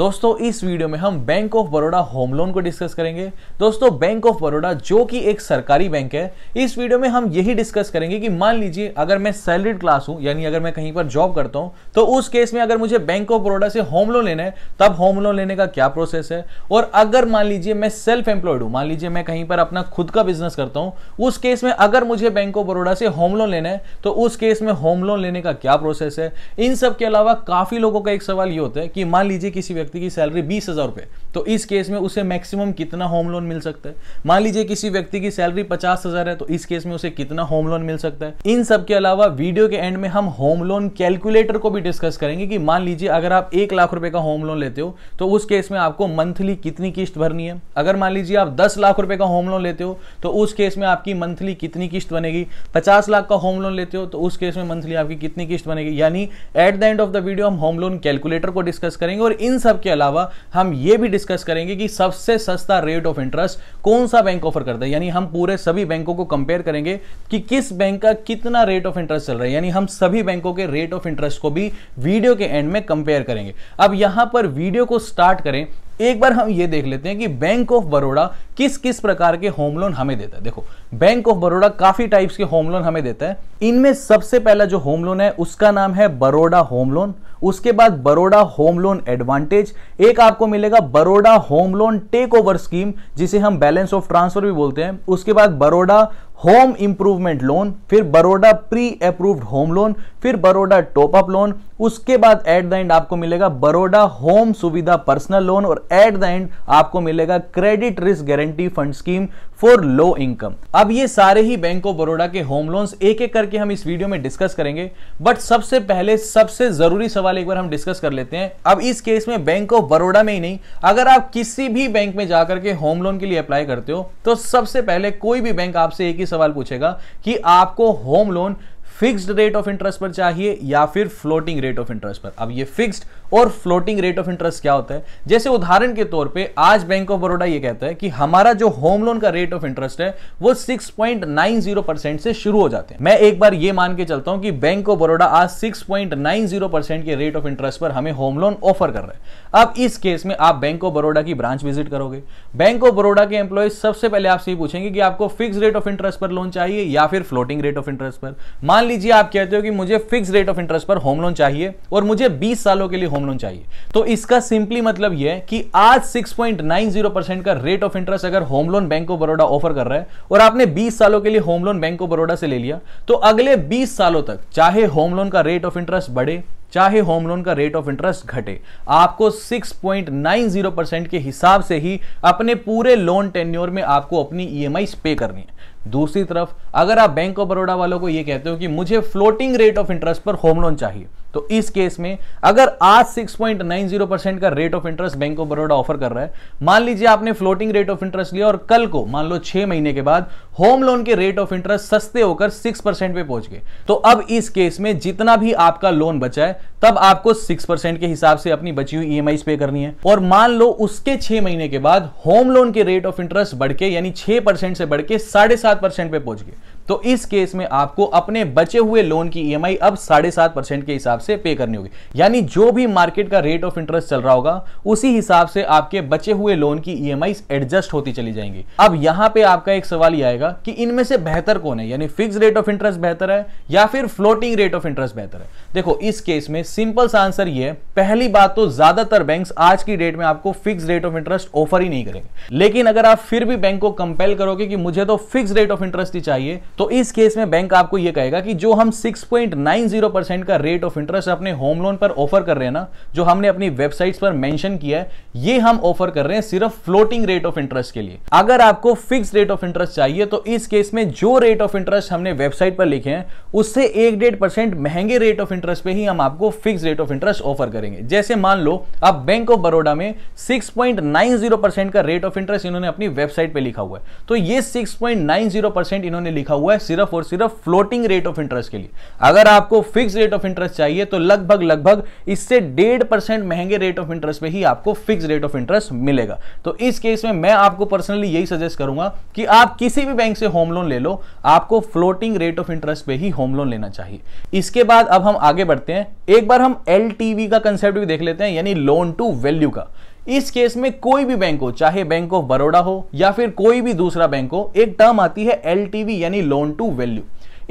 दोस्तों इस वीडियो में हम Bank of Baroda home loan को डिस्कस करेंगे दोस्तों बैंक ऑफ बड़ौदा जो कि एक सरकारी बैंक है इस वीडियो में हम यही डिस्कस करेंगे कि मान लीजिए अगर मैं सैलरीड क्लास हूं यानी अगर मैं कहीं पर जॉब करता हूं तो उस केस में अगर मुझे बैंक ऑफ बड़ौदा से होम लोन लेना है तब होम लोन लेने का क्या प्रोसेस है और अगर मान लीजिए मैं सेल्फ एम्प्लॉयड हूं मान लीजिए मैं कहीं पर अपना खुद का बिजनेस करता हूं उस केस में अगर मुझे बैंक ऑफ बड़ौदा से होम लोन लेना है तो उस केस में होम लोन लेने का क्या प्रोसेस है इन सब के अलावा काफी लोगों का एक सवाल ये होता है कि मान लीजिए किसी व्यक्ति व्यक्ति की सैलरी बीस हज़ार रुपए तो इस केस में उसे मैक्सिमम कितना होम लोन मिल सकता है मान लीजिए किसी व्यक्ति की सैलरी पचास हज़ार है तो इस केस में उसे कितना होम लोन मिल सकता है इन सब के अलावा वीडियो के एंड में हम होम लोन कैलकुलेटर को भी डिस्कस करेंगे कि मान लीजिए अगर आप एक लाख रुपए का होम लोन लेते हो तो उस केस में आपको मंथली कितनी किस्त भरनी है अगर मान लीजिए आप दस लाख रुपए का होम लोन लेते हो तो उस केस में आपकी मंथली कितनी किस्त बनेगी पचास लाख का होम लोन लेते हो तो उस केस में मंथली आपकी कितनी किस्त बनेगी यानी at the end of the video हम होम लोन कैलकुलेटर को डिस्कस करेंगे और इन सब सबके अलावा हम ये भी डिस्कस करेंगे कि सबसे सस्ता रेट ऑफ इंटरेस्ट कौन सा बैंक ऑफर करता है यानी हम पूरे सभी बैंकों को कंपेयर करेंगे कि किस बैंक का कितना रेट ऑफ इंटरेस्ट चल रहा है यानी हम सभी बैंकों के रेट ऑफ इंटरेस्ट को भी वीडियो के एंड में कंपेयर करेंगे अब यहां पर वीडियो को स्टार्ट करें एक बार हम ये देख लेते हैं कि बैंक ऑफ बड़ौदा किस किस प्रकार के होम लोन हमें देता है देखो बैंक ऑफ बड़ौदा काफी टाइप्स के होम लोन हमें देता है इनमें सबसे पहला जो होम लोन है उसका नाम है बड़ोडा होम लोन उसके बाद बरोडा होम लोन एडवांटेज एक आपको मिलेगा Baroda home loan take over scheme जिसे हम बैलेंस ऑफ ट्रांसफर भी बोलते हैं उसके बाद बरोडा होम इंप्रूवमेंट लोन फिर Baroda pre approved home loan फिर बरोडा टॉप अप लोन उसके बाद एट द एंड आपको मिलेगा Baroda home Suvidha personal loan और एट द एंड आपको मिलेगा credit risk guarantee fund scheme for low income अब ये सारे ही बैंक ऑफ बरोडा के होम लोन्स एक एक करके हम इस वीडियो में डिस्कस करेंगे बट सबसे पहले सबसे जरूरी सवाल सवाल एक बार हम डिस्कस कर लेते हैं अब इस केस में बैंक ऑफ बड़ौदा में ही नहीं अगर आप किसी भी बैंक में जाकर के होम लोन के लिए अप्लाई करते हो तो सबसे पहले कोई भी बैंक आपसे एक ही सवाल पूछेगा कि आपको home loan fixed rate of interest पर चाहिए या फिर फ्लोटिंग रेट ऑफ इंटरेस्ट पर अब ये फिक्स्ड और फ्लोटिंग रेट ऑफ इंटरेस्ट क्या होता है जैसे उदाहरण के तौर पे आज बैंक ऑफ बड़ौदा ये कहता है कि हमारा जो होम लोन का रेट ऑफ इंटरेस्ट है वो 6.90 परसेंट से शुरू हो जाते हैं मैं एक बार ये मान के चलता हूं कि बैंक ऑफ बड़ौदा आज 6.90 परसेंट के रेट ऑफ इंटरेस्ट पर हमें होम लोन ऑफर कर रहे हैं अब इस केस में आप बैंक ऑफ बड़ौदा की ब्रांच विजिट करोगे बैंक ऑफ बड़ौदा के एम्प्लॉय सबसे पहले आपसे पूछेंगे कि आपको फिक्स रेट ऑफ इंटरेस्ट पर लोन चाहिए या फिर फ्लोटिंग रेट ऑफ इंटरेस्ट पर मान लीजिए आप कहते हो कि मुझे फिक्स रेट ऑफ इंटरेस्ट पर होम लोन चाहिए और मुझे बीस सालों के लिए होम होम लोन चाहिए तो इसका सिंपली मतलब यह है कि आज 6.90 परसेंट का रेट ऑफ इंटरेस्ट अगर home loan bank of Baroda offer कर रहा है और आपने 20 सालों के लिए home loan bank of Baroda से ले लिया तो अगले 20 सालों तक चाहे होम लोन का रेट ऑफ इंटरेस्ट बढ़े चाहे होम लोन का रेट ऑफ इंटरेस्ट घटे आपको 6.90 परसेंट के हिसाब से ही अपने पूरे लोन टेन्योर में आपको अपनी ई e पे करनी है दूसरी तरफ अगर आप बैंक ऑफ बड़ौदा वालों को यह कहते हो कि मुझे फ्लोटिंग रेट ऑफ इंटरेस्ट पर होम लोन चाहिए तो इस केस में अगर आज 6.90 परसेंट का rate of interest Bank of Baroda offer कर रहा है मान लीजिए आपने फ्लोटिंग रेट ऑफ इंटरेस्ट लिया और कल को मान लो छह महीने के बाद होम लोन के रेट ऑफ इंटरेस्ट सस्ते होकर 6 परसेंट पे पहुंच गए तो अब इस केस में जितना भी आपका लोन बचा है तब आपको 6 परसेंट के हिसाब से अपनी बची हुई ई e पे करनी है और मान लो उसके छह महीने के बाद होम लोन के रेट ऑफ इंटरेस्ट बढ़ के यानी छह परसेंट से बढ़ के साढ़े सात परसेंट पे पहुंच गए तो इस केस में आपको अपने बचे हुए लोन की ई अब साढ़े सात परसेंट के हिसाब से पे करनी होगी यानी जो भी मार्केट का रेट ऑफ इंटरेस्ट चल रहा होगा उसी हिसाब से आपके बचे हुए लोन की ई एडजस्ट होती चली जाएंगी अब यहां पे आपका एक सवाल ये आएगा कि इनमें से बेहतर कौन है यानी फिक्स रेट ऑफ इंटरेस्ट बेहतर है या फिर फ्लोटिंग रेट ऑफ इंटरेस्ट बेहतर है देखो इस केस में सिंपल सा आंसर ये पहली बात तो ज्यादातर बैंक आज की डेट में आपको fix rate of interest offer ही नहीं करेंगे लेकिन अगर आप फिर भी बैंक को कंपेल करोगे कि मुझे तो फिक्स रेट ऑफ इंटरेस्ट ही चाहिए तो इस केस में बैंक आपको यह कहेगा कि जो हम 6.90 परसेंट का रेट ऑफ इंटरेस्ट अपने होम लोन पर ऑफर कर रहे हैं ना जो हमने अपनी वेबसाइट्स पर मेंशन किया है ये हम ऑफर कर रहे हैं सिर्फ फ्लोटिंग रेट ऑफ इंटरेस्ट के लिए अगर आपको फिक्स रेट ऑफ इंटरेस्ट चाहिए तो इस केस में जो रेट ऑफ इंटरेस्ट हमने वेबसाइट पर लिखे हैं उससे एक डेढ़ परसेंट महंगे रेट ऑफ इंटरेस्ट पर ही हम आपको fix rate of interest offer करेंगे जैसे मान लो आप बैंक ऑफ बड़ोडा में सिक्स परसेंट का रेट ऑफ इंटरेस्ट इन्होंने अपनी वेबसाइट पर लिखा हुआ है तो ये सिक्स परसेंट इन्होंने लिखा हुआ हुआ है सिर्फ और सिर्फ फ्लोटिंग रेट ऑफ इंटरेस्ट के लिए अगर आपको फिक्स रेट ऑफ इंटरेस्ट चाहिए तो लगभग लगभग इससे डेढ़ परसेंट महंगे रेट ऑफ इंटरेस्ट पे ही आपको फिक्स रेट ऑफ इंटरेस्ट मिलेगा तो इस केस में मैं आपको पर्सनली यही सजेस्ट करूंगा कि आप किसी भी बैंक से होम लोन ले लो आपको फ्लोटिंग रेट ऑफ इंटरेस्ट पे ही होम लोन लेना चाहिए इसके बाद अब हम आगे बढ़ते हैं एक बार हम एल का कंसेप्ट भी देख लेते हैं यानी लोन टू वैल्यू का इस केस में कोई भी बैंक हो चाहे बैंक ऑफ बड़ोडा हो या फिर कोई भी दूसरा बैंक हो एक टर्म आती है एल यानी लोन टू वैल्यू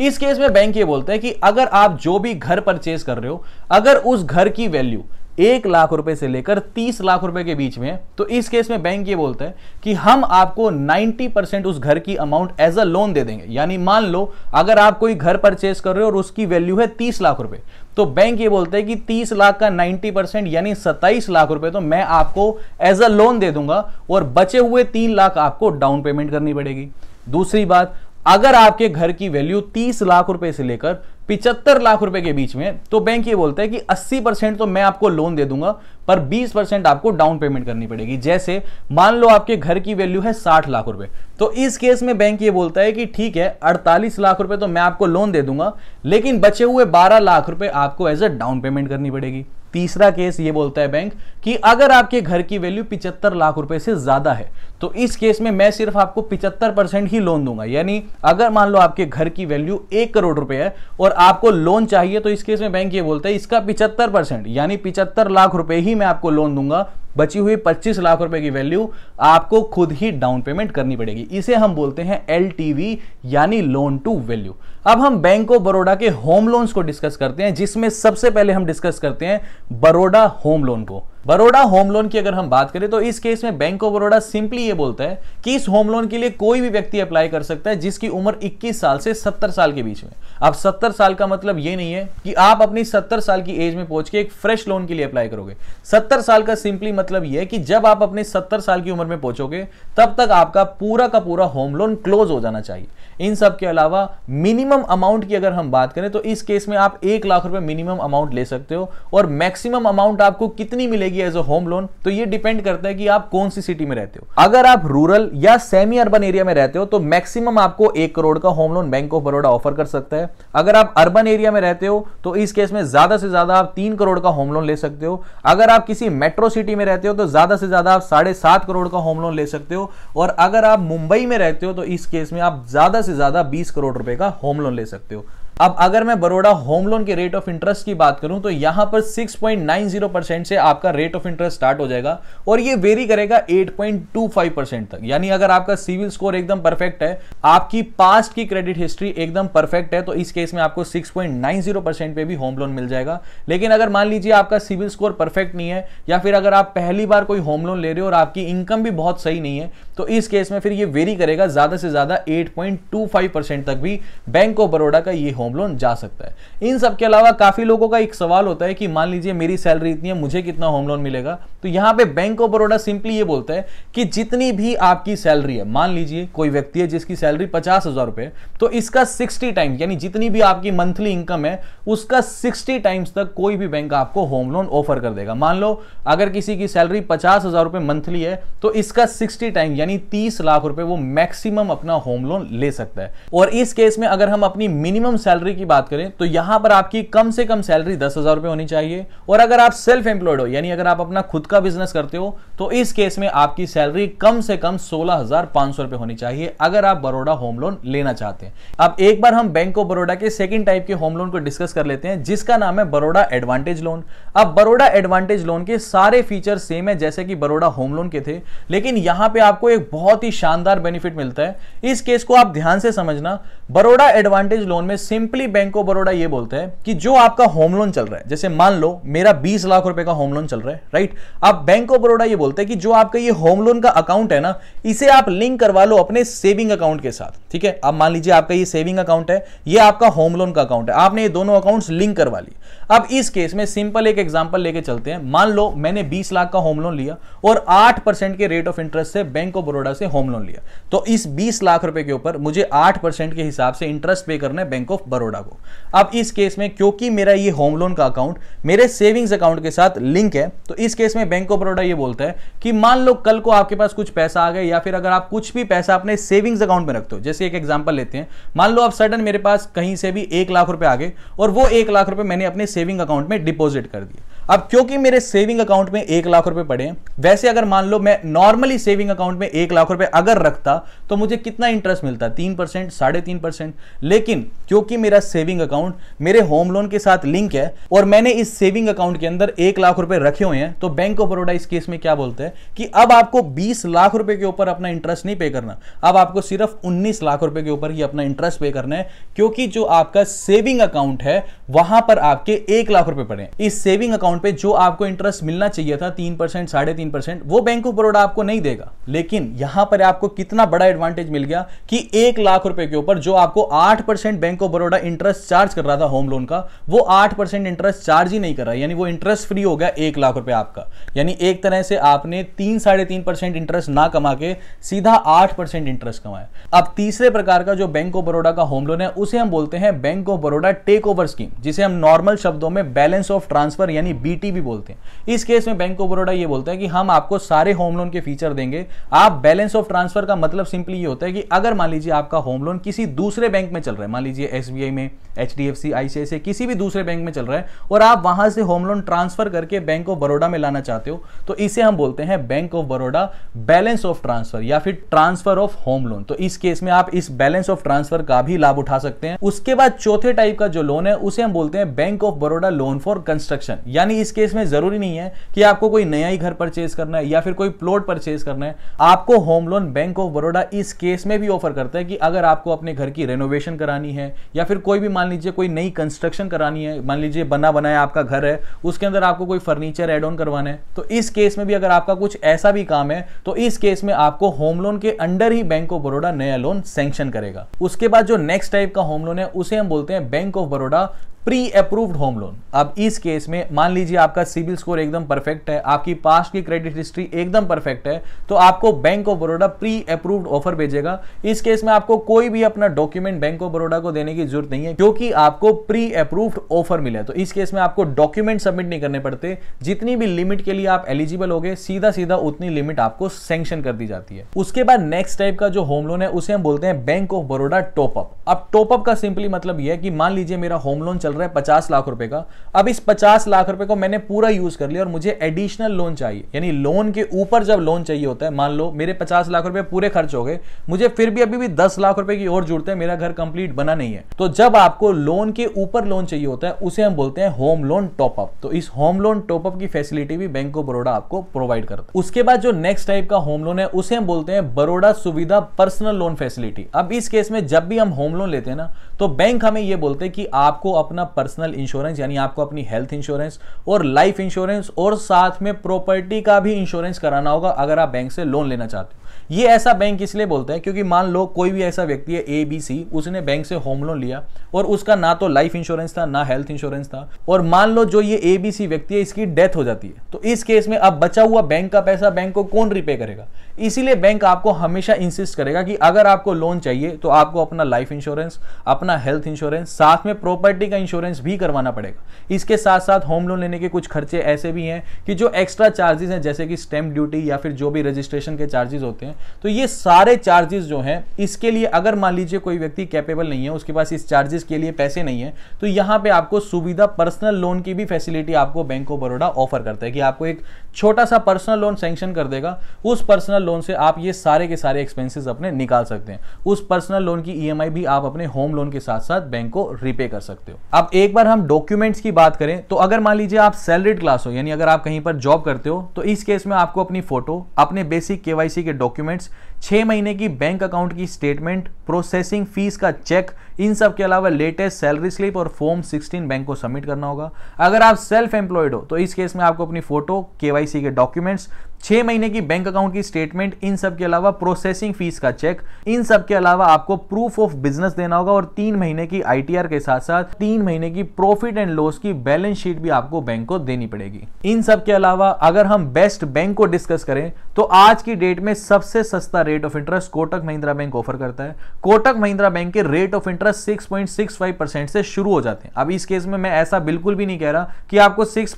इस केस में बैंक ये बोलते हैं कि अगर आप जो भी घर परचेज कर रहे हो अगर उस घर की वैल्यू एक लाख रुपए से लेकर तीस लाख रुपए के बीच में तो इस केस में बैंक ये बोलते हैं कि हम आपको 90 परसेंट उस घर की अमाउंट एज अ लोन दे देंगे यानी मान लो अगर आप कोई घर परचेज कर रहे हो और उसकी वैल्यू है तीस लाख रुपए तो बैंक ये बोलते हैं कि तीस लाख का नाइन्टी परसेंट यानी सत्ताईस लाख रुपए तो मैं आपको एज अ लोन दे दूंगा और बचे हुए तीन लाख आपको डाउन पेमेंट करनी पड़ेगी दूसरी बात अगर आपके घर की वैल्यू तीस लाख रुपए से लेकर पिचहत्तर लाख रुपए के बीच में तो बैंक ये बोलता है कि 80 परसेंट तो मैं आपको लोन दे दूंगा पर 20 परसेंट आपको डाउन पेमेंट करनी पड़ेगी जैसे मान लो आपके घर की वैल्यू है 60 लाख रुपए तो इस केस में बैंक ये बोलता है कि ठीक है 48 लाख रुपए तो मैं आपको लोन दे दूंगा लेकिन बचे हुए 12 लाख रुपए आपको एज अ डाउन पेमेंट करनी पड़ेगी तीसरा केस ये बोलता है बैंक कि अगर आपके घर की वैल्यू पिचहत्तर लाख रुपए से ज्यादा है तो इस केस में मैं सिर्फ आपको पिचहत्तर परसेंट ही लोन दूंगा यानी अगर मान लो आपके घर की वैल्यू एक करोड़ रुपए है और आपको लोन चाहिए तो इस केस में बैंक ये बोलता है इसका पिचहत्तर परसेंट यानी पिचहत्तर लाख रुपए ही मैं आपको लोन दूंगा बची हुई 25 लाख रुपए की वैल्यू आपको खुद ही डाउन पेमेंट करनी पड़ेगी इसे हम बोलते हैं एल यानी लोन टू वैल्यू अब हम बैंक ऑफ बड़ोडा के होम लोन्स को डिस्कस करते हैं जिसमें सबसे पहले हम डिस्कस करते हैं बड़ोडा होम लोन को बरोडा होम लोन की अगर हम बात करें तो इस केस में बैंक ऑफ बरोडा सिंपली ये बोलता है कि इस होम लोन के लिए कोई भी व्यक्ति अप्लाई कर सकता है जिसकी उम्र 21 साल से 70 साल के बीच में अब 70 साल का मतलब ये नहीं है कि आप अपनी 70 साल की एज में पहुंच के एक फ्रेश लोन के लिए अप्लाई करोगे 70 साल का सिंपली मतलब यह है कि जब आप अपने 70 साल की उम्र में पहुंचोगे तब तक आपका पूरा का पूरा होम लोन क्लोज हो जाना चाहिए इन सब के अलावा मिनिमम अमाउंट की अगर हम बात करें तो इस केस में आप एक लाख रुपए मिनिमम अमाउंट ले सकते हो और मैक्सिमम अमाउंट आपको कितनी मिलेगी जाएगी एज अ होम लोन तो ये डिपेंड करता है कि आप कौन सी सिटी में रहते हो अगर आप रूरल या सेमी अर्बन एरिया में रहते हो तो मैक्सिमम आपको एक करोड़ का home loan bank of Baroda offer कर सकता है अगर आप अर्बन एरिया में रहते हो तो इस केस में ज्यादा से ज्यादा आप तीन करोड़ का होम लोन ले सकते हो अगर आप किसी मेट्रो सिटी में रहते हो तो ज्यादा से ज्यादा आप साढ़े सात करोड़ का होम लोन ले सकते हो और अगर आप मुंबई में रहते हो तो इस केस में आप ज्यादा से ज्यादा बीस करोड़ रुपए का होम लोन ले सकते हो अब अगर मैं बड़ोड़ा होम लोन के रेट ऑफ इंटरेस्ट की बात करूं तो यहां पर 6.90 परसेंट से आपका रेट ऑफ इंटरेस्ट स्टार्ट हो जाएगा और ये वेरी करेगा 8.25 परसेंट तक यानी अगर आपका सिविल स्कोर एकदम परफेक्ट है आपकी पास्ट की क्रेडिट हिस्ट्री एकदम परफेक्ट है तो इस केस में आपको 6.90 परसेंट पे भी होम लोन मिल जाएगा लेकिन अगर मान लीजिए आपका सिविल स्कोर परफेक्ट नहीं है या फिर अगर आप पहली बार कोई होम लोन ले रहे हो और आपकी इनकम भी बहुत सही नहीं है तो इस केस में फिर ये वेरी करेगा ज़्यादा से ज़्यादा 8.25 परसेंट तक भी बैंक ऑफ बड़ौदा का ये होम लोन जा सकता है इन सब के अलावा काफ़ी लोगों का एक सवाल होता है कि मान लीजिए मेरी सैलरी इतनी है मुझे कितना होम लोन मिलेगा तो यहां पे बैंक ऑफ बड़ौदा सिंपली ये बोलता है कि जितनी भी आपकी सैलरी है मान लीजिए कोई व्यक्ति है जिसकी सैलरी पचास हज़ार तो इसका सिक्सटी टाइम यानी जितनी भी आपकी मंथली इनकम है उसका सिक्सटी टाइम्स तक कोई भी बैंक आपको होम लोन ऑफर कर देगा मान लो अगर किसी की सैलरी पचास हज़ार रुपए मंथली है तो इसका सिक्सटी टाइम यानी यानी तीस लाख रुपए वो मैक्सिमम अपना होम लोन ले सकता है और इस केस में अगर हम अपनी मिनिमम सैलरी की बात करें तो यहां पर आपकी कम से कम सैलरी दस हजार रुपए होनी चाहिए और अगर आप सेल्फ एम्प्लॉयड हो यानी अगर आप अपना खुद का बिजनेस करते हो तो इस केस में आपकी सैलरी कम से कम सोलह रुपए होनी चाहिए अगर आप बड़ोड़ा होम लोन लेना चाहते हैं अब एक बार हम बैंक ऑफ बड़ोड़ा के सेकेंड टाइप के होम लोन को डिस्कस कर लेते हैं जिसका नाम है बड़ोड़ा एडवांटेज लोन अब बड़ोड़ा एडवांटेज लोन के सारे फीचर सेम है जैसे कि बड़ोड़ा होम लोन के थे लेकिन यहां पे आपको एक एक बहुत ही शानदार बेनिफिट मिलता है इस केस को आप ध्यान से समझना बड़ोड़ा एडवांटेज लोन में सिंपली बैंक ऑफ बड़ोड़ा ये बोलते हैं कि जो आपका होम लोन चल रहा है जैसे मान लो मेरा बीस लाख रुपए का होम लोन चल रहा है राइट आप बैंक ऑफ बड़ोड़ा ये बोलते हैं कि जो आपका ये होम लोन का अकाउंट है ना इसे आप लिंक करवा लो अपने सेविंग अकाउंट के साथ ठीक है आप मान लीजिए आपका ये सेविंग अकाउंट है ये आपका होम लोन का अकाउंट है आपने ये दोनों अकाउंट्स लिंक करवा ली अब इस केस में सिंपल एक एग्जाम्पल लेके चलते हैं मान लो मैंने बीस लाख का होम लोन लिया और आठ परसेंट के रेट ऑफ इंटरेस्ट से बैंक ऑफ बड़ौदा से होम लोन लिया तो इस बीस लाख रुपए के ऊपर मुझे आठ परसेंट के हिसाब से इंटरेस्ट पे करना है बैंक ऑफ बड़ौदा को अब इस केस में क्योंकि मेरा ये होम लोन का अकाउंट मेरे सेविंग्स अकाउंट के साथ लिंक है तो इस केस में बैंक ऑफ बड़ौदा ये बोलता है कि मान लो कल को आपके पास कुछ पैसा आ गया या फिर अगर आप कुछ भी पैसा अपने सेविंग्स अकाउंट में रखते हो जैसे एक एग्जाम्पल लेते हैं मान लो आप सडन मेरे पास कहीं से भी एक लाख रुपए आ गए और वो एक लाख रुपए मैंने अपने सेविंग अकाउंट में डिपॉजिट कर दिए अब क्योंकि मेरे सेविंग अकाउंट में एक लाख रुपए पड़े हैं वैसे अगर मान लो मैं नॉर्मली सेविंग अकाउंट में एक लाख रुपए अगर रखता तो मुझे कितना इंटरेस्ट मिलता तीन परसेंट साढ़े तीन परसेंट लेकिन क्योंकि मेरा सेविंग अकाउंट मेरे होम लोन के साथ लिंक है और मैंने इस सेविंग अकाउंट के अंदर एक लाख रुपए रखे हुए हैं तो बैंक ऑफ बड़ोडा इस केस में क्या बोलते हैं कि अब आपको बीस लाख रुपए के ऊपर अपना इंटरेस्ट नहीं पे करना अब आपको सिर्फ उन्नीस लाख रुपए के ऊपर ही अपना इंटरेस्ट पे करना है क्योंकि जो आपका सेविंग अकाउंट है वहां पर आपके एक लाख रुपए पड़े इस सेविंग अकाउंट पे जो आपको इंटरेस्ट मिलना चाहिए था तीन परसेंट साढ़े तीन परसेंट वो बैंक ऑफ बड़ौदा आपको नहीं देगा लेकिन यहां पर आपको कितना बड़ा एडवांटेज मिल गया कि एक लाख रुपए के ऊपर जो आपको आठ bank of Baroda interest charge कर रहा था होम लोन का वो आठ इंटरेस्ट चार्ज ही नहीं कर रहा यानी वो इंटरेस्ट फ्री हो गया एक लाख रुपए आपका यानी एक तरह से आपने तीन साढ़े इंटरेस्ट ना कमा के सीधा आठ इंटरेस्ट कमाया अब तीसरे प्रकार का जो बैंक ऑफ बड़ौदा का होम लोन है उसे हम बोलते हैं bank of Baroda take over scheme जिसे हम नॉर्मल शब्द शब्दों में बैलेंस ऑफ ट्रांसफर यानी बीटी भी बोलते हैं इस केस में बैंक ऑफ बड़ौदा ये बोलता है कि हम आपको सारे होम लोन के फीचर देंगे आप बैलेंस ऑफ ट्रांसफर का मतलब सिंपली ये होता है कि अगर मान लीजिए आपका होम लोन किसी दूसरे बैंक में चल रहा है मान लीजिए एस में एच डी एफ किसी भी दूसरे बैंक में चल रहा है और आप वहां से होम लोन ट्रांसफर करके बैंक ऑफ बड़ौदा में लाना चाहते हो तो इसे हम बोलते हैं bank of Baroda balance of transfer या फिर ट्रांसफर ऑफ होम लोन तो इस केस में आप इस बैलेंस ऑफ ट्रांसफर का भी लाभ उठा सकते हैं उसके बाद चौथे टाइप का जो लोन है उसे हम बोलते हैं bank of Baroda loan for construction यानी इस केस में जरूरी नहीं है कि आपको कोई नया ही घर परचेज करना है या फिर कोई प्लॉट परचेज करना है आपको home loan bank of Baroda इस केस में भी ऑफर करता है कि अगर आपको अपने घर की रेनोवेशन करानी है या फिर कोई भी मान लीजिए कोई नई कंस्ट्रक्शन करानी है मान लीजिए बना बनाया आपका घर है उसके अंदर आपको कोई फर्नीचर एड ऑन करवाना है तो इस केस में भी अगर आपका कुछ ऐसा भी काम है तो इस केस में आपको होम लोन के अंडर ही बैंक ऑफ बड़ोडा नया लोन सेंक्शन करेगा उसके बाद जो नेक्स्ट टाइप का होम लोन है उसे हम बोलते हैं bank of Baroda pre approved home loan अब इस केस में मान लीजिए आपका सिविल स्कोर एकदम परफेक्ट है आपकी पास की क्रेडिट हिस्ट्री एकदम परफेक्ट है तो आपको bank of Baroda pre approved offer भेजेगा इस केस में आपको कोई भी अपना डॉक्यूमेंट बैंक ऑफ बड़ौदा को देने की जरूरत नहीं है क्योंकि आपको प्री अप्रूव्ड ऑफर मिला तो इस केस में आपको डॉक्यूमेंट सबमिट नहीं करने पड़ते जितनी भी लिमिट के लिए आप एलिजिबल हो सीधा सीधा उतनी लिमिट आपको सेंक्शन कर दी जाती है उसके बाद नेक्स्ट टाइप का जो होम लोन है उसे हम बोलते हैं बैंक ऑफ बड़ौदा टॉपअप अब टॉपअप का सिंपली मतलब यह है कि मान लीजिए मेरा होम लोन चल रहा है पचास लाख रुपए का अब इस पचास लाख रुपए को मैंने पूरा यूज कर लिया और मुझे एडिशनल लोन चाहिए यानी लोन के ऊपर जब लोन चाहिए होता है मान लो मेरे पचास लाख रुपए पूरे खर्च हो गए मुझे फिर भी अभी भी दस लाख रुपए की ओर जुड़ते हैं मेरा घर कंप्लीट बना नहीं है तो जब आपको लोन के ऊपर लोन चाहिए होता है उसे हम बोलते हैं होम लोन टॉपअप तो इस होम लोन टॉपअप की फैसिलिटी भी बैंक ऑफ बड़ोड़ा आपको प्रोवाइड करता है उसके बाद जो नेक्स्ट टाइप का होम लोन है उसे हम बोलते हैं बड़ोड़ा सुविधा पर्सनल लोन फैसिलिटी अब इस केस में जब भी हम होम लोन लेते हैं ना तो बैंक हमें यह बोलते हैं कि आपको अपना अपना पर्सनल इंश्योरेंस यानी आपको अपनी हेल्थ इंश्योरेंस और लाइफ इंश्योरेंस और साथ में प्रॉपर्टी का भी इंश्योरेंस कराना होगा अगर आप बैंक से लोन लेना चाहते हो ये ऐसा बैंक इसलिए बोलते हैं क्योंकि मान लो कोई भी ऐसा व्यक्ति है ए बी सी उसने बैंक से होम लोन लिया और उसका ना तो लाइफ इंश्योरेंस था ना हेल्थ इंश्योरेंस था और मान लो जो ये ए बी सी व्यक्ति है इसकी डेथ हो जाती है तो इस केस में अब बचा हुआ बैंक का पैसा बैंक को कौन रिपे करेगा इसीलिए बैंक आपको हमेशा इंसिस्ट करेगा कि अगर आपको लोन चाहिए तो आपको अपना लाइफ इंश्योरेंस अपना हेल्थ इंश्योरेंस साथ में प्रॉपर्टी का इंश्योरेंस भी करवाना पड़ेगा इसके साथ साथ होम लोन लेने के कुछ खर्चे ऐसे भी हैं कि जो एक्स्ट्रा चार्जेस हैं जैसे कि स्टैंप ड्यूटी या फिर जो भी रजिस्ट्रेशन के चार्जेस होते हैं तो ये सारे चार्जेस जो हैं इसके लिए अगर मान लीजिए कोई व्यक्ति कैपेबल नहीं है उसके पास इस चार्जेस के लिए पैसे नहीं है तो यहाँ पे आपको सुविधा पर्सनल लोन की भी फैसिलिटी आपको बैंक ऑफ बड़ौदा ऑफर करता है कि आपको एक छोटा सा पर्सनल लोन सेंक्शन कर देगा उस पर्सनल लोन से आप ये सारे के सारे एक्सपेंसिस अपने निकाल सकते हैं उस पर्सनल लोन की ई e भी आप अपने होम लोन के साथ साथ बैंक को रिपे कर सकते हो अब एक बार हम डॉक्यूमेंट्स की बात करें तो अगर मान लीजिए आप सैलरीड क्लास हो यानी अगर आप कहीं पर जॉब करते हो तो इस केस में आपको अपनी फोटो अपने बेसिक केवाईसी के डॉक्यूमेंट डॉक्यूमेंट्स छः महीने की बैंक अकाउंट की स्टेटमेंट प्रोसेसिंग फीस का चेक इन सब के अलावा लेटेस्ट सैलरी स्लिप और फॉर्म 16 बैंक को सबमिट करना होगा अगर आप सेल्फ एम्प्लॉयड हो तो इस केस में आपको अपनी फोटो के के डॉक्यूमेंट्स छह महीने की बैंक अकाउंट की स्टेटमेंट इन सब के अलावा प्रोसेसिंग फीस का चेक इन सब के अलावा आपको प्रूफ ऑफ बिजनेस देना होगा और तीन महीने की आईटीआर के साथ साथ तीन महीने की प्रॉफिट एंड लॉस की बैलेंस शीट भी आपको बैंक को देनी पड़ेगी इन सब के अलावा अगर हम बेस्ट बैंक को डिस्कस करें तो आज की डेट में सबसे सस्ता rate of interest Kotak Mahindra bank offer करता है कोटक महिंद्रा बैंक के rate of interest six percent से शुरू हो जाते हैं अब इस केस में मैं ऐसा बिल्कुल भी नहीं कह रहा कि आपको सिक्स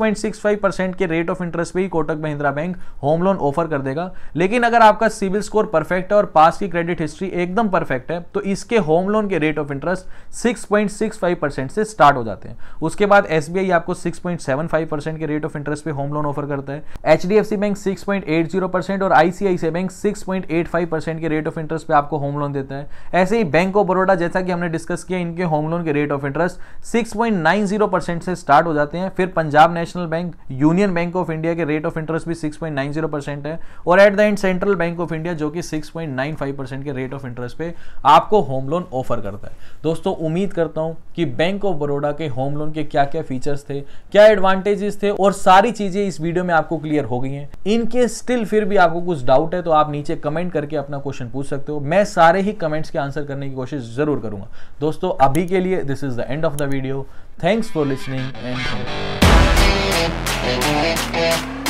परसेंट के रेट ऑफ इंटरेस्ट पर ही कोटक महिंद्रा बैंक हो होम लोन ऑफर कर देगा लेकिन अगर आपका सिविल स्कोर परफेक्ट है और पास की क्रेडिट हिस्ट्री एकदम परफेक्ट है तो इसके होम लोन के रेट ऑफ इंटरेस्ट 6.65 परसेंट से स्टार्ट हो जाते हैं उसके बाद एस आपको 6.75 परसेंट के रेट ऑफ इंटरेस्ट पे होम लोन ऑफर करता है एच बैंक 6.80 परसेंट और आईसीआईसी बैंक सिक्स परसेंट के रेट ऑफ इंटरेस्ट पे आपको होम लोन देता है ऐसे ही बैंक ऑफ बड़ोडा जैसा कि हमने डिस्कस किया इनके होम लोन के रेट ऑफ इंटरेस्ट 6.90 परसेंट से स्टार्ट हो जाते हैं फिर Punjab national bank union bank of India के रेट ऑफ इंटरेस्ट भी 6.90 जीरो परसेंट है और at the end central bank of India जो कि six point nine five percent के रेट ऑफ इंटरेस्ट पे आपको होम लोन ऑफर करता है दोस्तों उम्मीद करता हूं कि बैंक ऑफ बड़ौदा के होम लोन के क्या क्या फीचर्स थे क्या एडवांटेजेस थे और सारी चीजें इस वीडियो में आपको क्लियर हो गई हैं इनके स्टिल फिर भी आपको कुछ डाउट है तो आप नीचे कमेंट करके अपना क्वेश्चन पूछ सकते हो मैं सारे ही कमेंट्स के आंसर करने की कोशिश जरूर करूंगा दोस्तों अभी के लिए this is the end of the video thanks for listening and